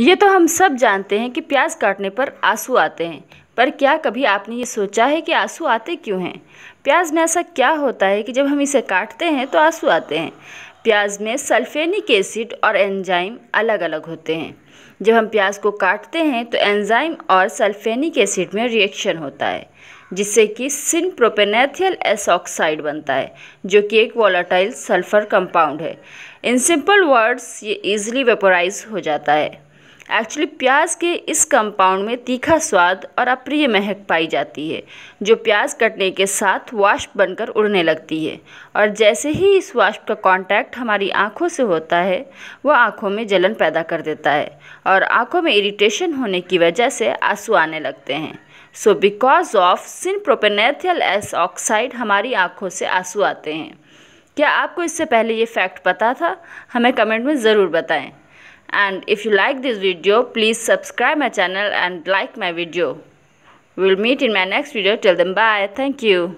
ये तो हम सब जानते हैं कि प्याज काटने पर आंसू आते हैं पर क्या कभी आपने ये सोचा है कि आंसू आते क्यों हैं प्याज में ऐसा क्या होता है कि जब हम इसे काटते हैं तो आंसू आते हैं प्याज में सल्फेनिक एसिड और एंजाइम अलग अलग होते हैं जब हम प्याज को काटते हैं तो एंजाइम और सल्फेनिक एसिड में रिएक्शन होता है जिससे कि सिन प्रोपेनेथियल एसऑक्साइड बनता है जो कि एक वॉलाटाइल सल्फर कंपाउंड है इन सिंपल वर्ड्स ये ईजिली वेपोराइज हो जाता है एक्चुअली प्याज के इस कंपाउंड में तीखा स्वाद और अप्रिय महक पाई जाती है जो प्याज कटने के साथ वाष्प बनकर उड़ने लगती है और जैसे ही इस वाष्प का कांटेक्ट हमारी आंखों से होता है वह आंखों में जलन पैदा कर देता है और आंखों में इरिटेशन होने की वजह से आंसू आने लगते हैं so because of propanethial S oxide हमारी आंखों से आंसू आते हैं क्या आपको इससे पहले ये फैक्ट पता था हमें कमेंट में ज़रूर बताएं and if you like this video please subscribe my channel and like my video we'll meet in my next video till then bye thank you